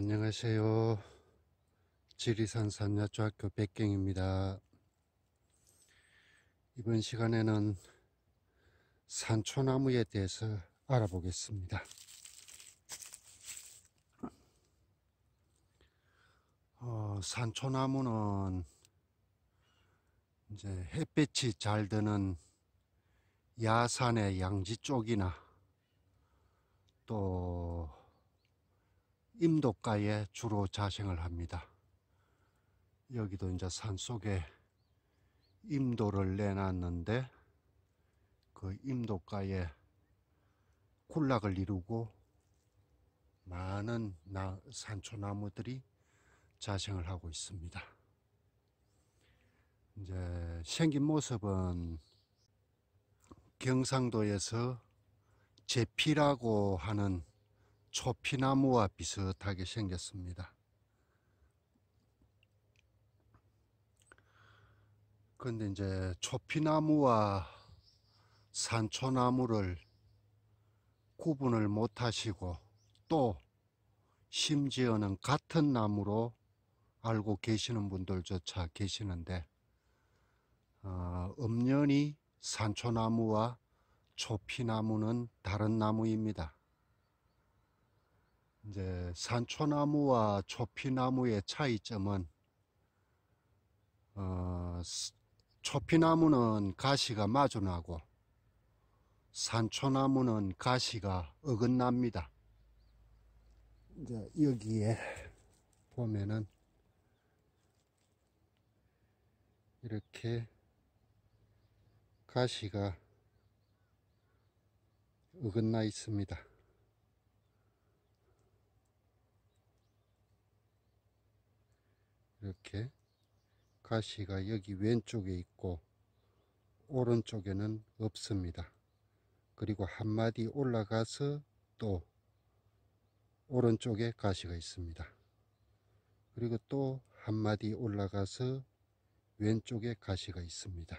안녕하세요. 지리산 산야초학교 백경입니다. 이번 시간에는 산초나무에 대해서 알아보겠습니다. 어, 산초나무는 이제 햇빛이 잘 드는 야산의 양지 쪽이나 또 임도가에 주로 자생을 합니다. 여기도 이제 산 속에 임도를 내놨는데 그 임도가에 군락을 이루고 많은 나, 산초나무들이 자생을 하고 있습니다. 이제 생긴 모습은 경상도에서 제피라고 하는 초피나무와 비슷하게 생겼습니다. 근데 이제 초피나무와 산초나무를 구분을 못 하시고 또 심지어는 같은 나무로 알고 계시는 분들조차 계시는데 어, 음년이 산초나무와 초피나무는 다른 나무입니다. 이제 산초나무와 초피나무의 차이점은 어, 초피나무는 가시가 마주나고 산초나무는 가시가 어긋납니다. 이제 여기에 보면은 이렇게 가시가 어긋나 있습니다. 이렇게 가시가 여기 왼쪽에 있고 오른쪽에는 없습니다. 그리고 한 마디 올라가서 또 오른쪽에 가시가 있습니다. 그리고 또 한 마디 올라가서 왼쪽에 가시가 있습니다.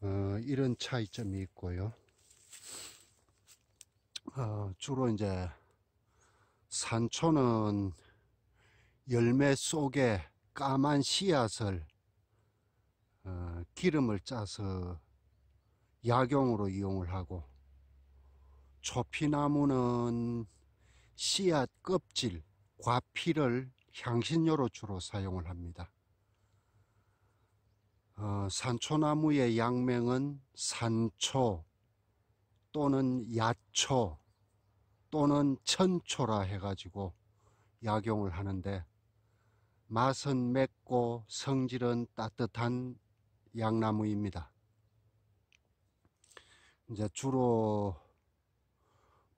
어, 이런 차이점이 있고요. 어, 주로 이제 산초는 열매 속에 까만 씨앗을 어, 기름을 짜서 약용으로 이용을 하고 초피나무는 씨앗 껍질, 과피를 향신료로 주로 사용을 합니다. 어, 산초나무의 양맹은 산초 또는 야초 또는 천초라 해가지고 약용을 하는데 맛은 맵고 성질은 따뜻한 양나무입니다. 이제 주로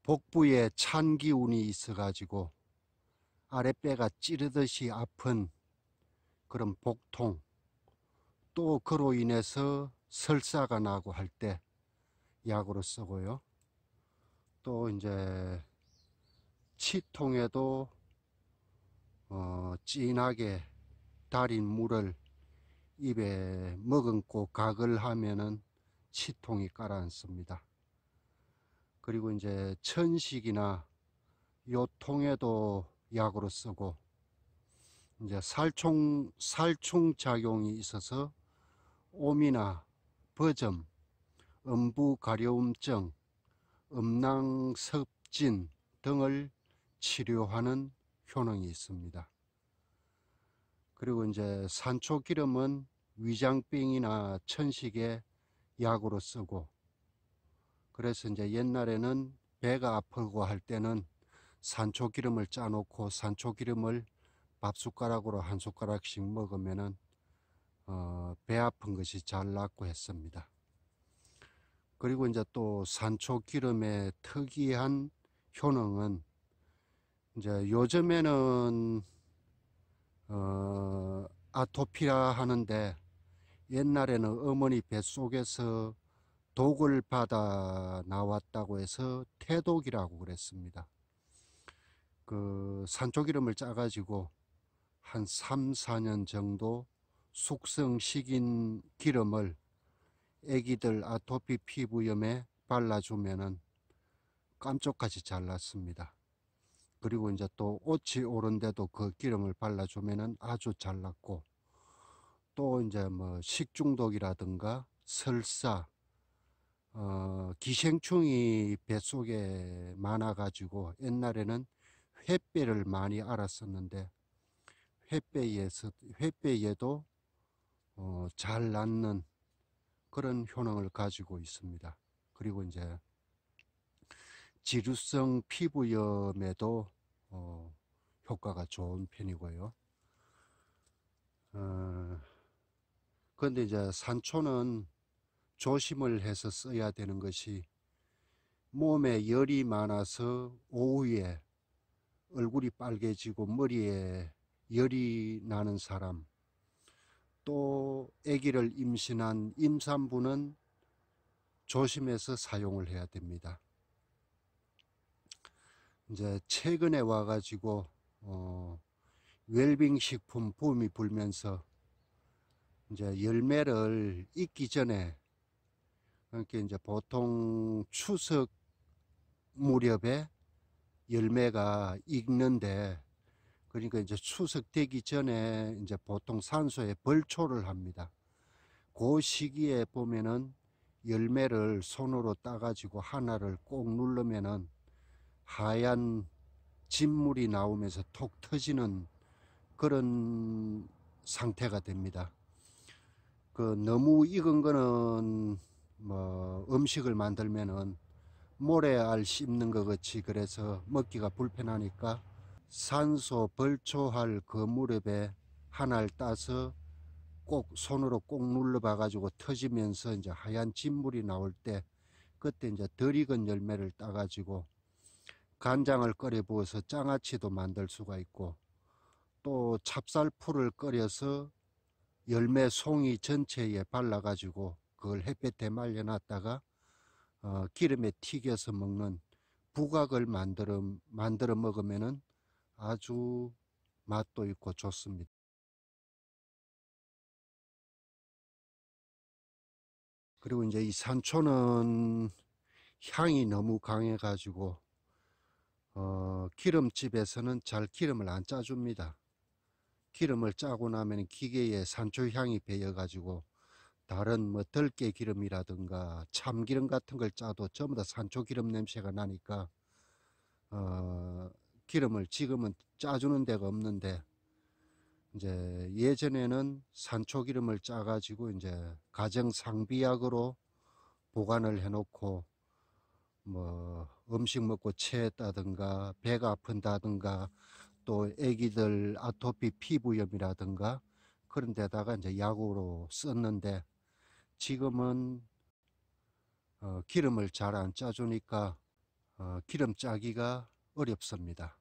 복부에 찬 기운이 있어가지고 아랫배가 찌르듯이 아픈 그런 복통 또 그로 인해서 설사가 나고 할 때 약으로 쓰고요. 또 이제 치통에도 어, 진하게 달인 물을 입에 머금고 각을 하면은 치통이 가라앉습니다. 그리고 이제 천식이나 요통에도 약으로 쓰고 이제 살충 살충 작용이 있어서 오미나 버점, 음부 가려움증, 음낭섭진 등을 치료하는 효능이 있습니다. 그리고 이제 산초 기름은 위장병이나 천식에 약으로 쓰고 그래서 이제 옛날에는 배가 아프고 할 때는 산초 기름을 짜놓고 산초 기름을 밥 숟가락으로 한 숟가락씩 먹으면은 어, 배 아픈 것이 잘 낫고 했습니다. 그리고 이제 또 산초 기름의 특이한 효능은 이제 요즘에는 어, 아토피라 하는데 옛날에는 어머니 뱃속에서 독을 받아 나왔다고 해서 태독이라고 그랬습니다. 그 산초기름을 짜가지고 한 3, 4년 정도 숙성 식인 기름을 애기들 아토피 피부염에 발라주면 깜쪽같이 잘났습니다. 그리고 이제 또 옷이 오른데도 그 기름을 발라주면은 아주 잘 났고 또 이제 뭐 식중독이라든가 설사 어, 기생충이 뱃속에 많아가지고 옛날에는 횟배를 많이 알았었는데 횟배에서 횟배에도 어, 잘 낫는 그런 효능을 가지고 있습니다. 그리고 이제 지루성 피부염에도 어, 효과가 좋은 편이고요. 어, 그런데 어, 이제 산초는 조심을 해서 써야 되는 것이 몸에 열이 많아서 오후에 얼굴이 빨개지고 머리에 열이 나는 사람 또 아기를 임신한 임산부는 조심해서 사용을 해야 됩니다. 이제 최근에 와가지고 어, 웰빙 식품 붐이 불면서 이제 열매를 익기 전에 그러니까 이제 보통 추석 무렵에 열매가 익는데 그러니까 이제 추석 되기 전에 이제 보통 산소에 벌초를 합니다. 그 시기에 보면은 열매를 손으로 따가지고 하나를 꼭 누르면은 하얀 진물이 나오면서 톡 터지는 그런 상태가 됩니다. 그 너무 익은 거는 뭐 음식을 만들면은 모래알 씹는 것 같이 그래서 먹기가 불편하니까 산소 벌초할 그 무렵에 하나를 따서 꼭 손으로 꼭 눌러봐 가지고 터지면서 이제 하얀 진물이 나올 때 그때 이제 덜 익은 열매를 따 가지고 간장을 끓여 부어서 장아찌도 만들 수가 있고 또 찹쌀풀을 끓여서 열매 송이 전체에 발라가지고 그걸 햇볕에 말려놨다가 어, 기름에 튀겨서 먹는 부각을 만들어, 만들어 먹으면은 아주 맛도 있고 좋습니다. 그리고 이제 이 산초는 향이 너무 강해가지고 어, 기름집에서는 잘 기름을 안 짜줍니다. 기름을 짜고 나면 기계에 산초향이 배여가지고 다른 뭐 들깨 기름이라든가 참기름 같은 걸 짜도 전부 다 산초 기름 냄새가 나니까 어, 기름을 지금은 짜주는 데가 없는데 이제 예전에는 산초 기름을 짜가지고 이제 가정 상비약으로 보관을 해놓고 뭐 음식 먹고 체했다든가 배가 아픈다든가 또애기들 아토피 피부염이라든가 그런 데다가 이제 약으로 썼는데 지금은 어, 기름을 잘 안 짜주니까 어, 기름 짜기가 어렵습니다.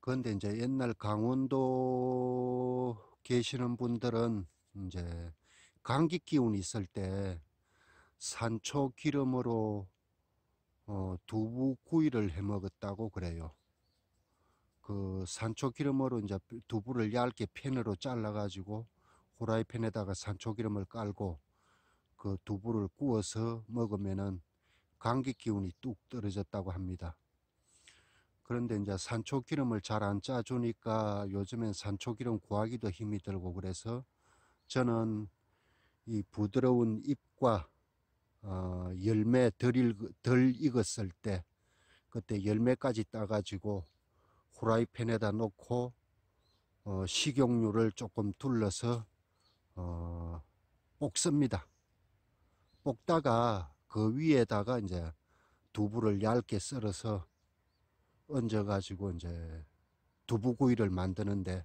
그런데 이제 옛날 강원도 계시는 분들은 이제 감기 기운이 있을 때 산초 기름으로 어, 두부구이를 해 먹었다고 그래요. 그 산초 기름으로 이제 두부를 얇게 팬으로 잘라가지고 후라이팬에다가 산초 기름을 깔고 그 두부를 구워서 먹으면은 감기 기운이 뚝 떨어졌다고 합니다. 그런데 이제 산초 기름을 잘 안 짜주니까 요즘엔 산초 기름 구하기도 힘이 들고 그래서 저는 이 부드러운 잎과 어, 열매 덜, 익, 덜 익었을 때 그때 열매까지 따가지고 후라이팬에다 놓고 어, 식용유를 조금 둘러서 어, 볶습니다. 볶다가 그 위에다가 이제 두부를 얇게 썰어서 얹어가지고 이제 두부구이를 만드는데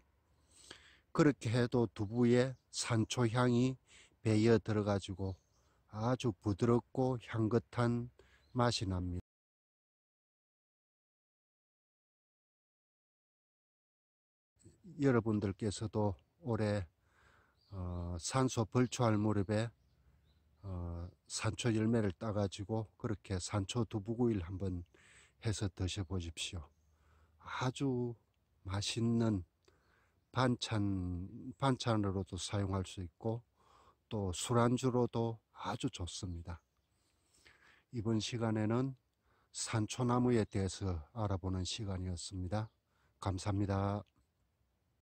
그렇게 해도 두부에 산초향이 배어 들어가지고 아주 부드럽고 향긋한 맛이 납니다. 여러분들께서도 올해 어, 산소 벌초할 무렵에 어, 산초 열매를 따가지고 그렇게 산초 두부구이를 한번 해서 드셔보십시오. 아주 맛있는 반찬, 반찬으로도 사용할 수 있고 또 술안주로도 아주 좋습니다. 이번 시간에는 산초나무에 대해서 알아보는 시간이었습니다. 감사합니다.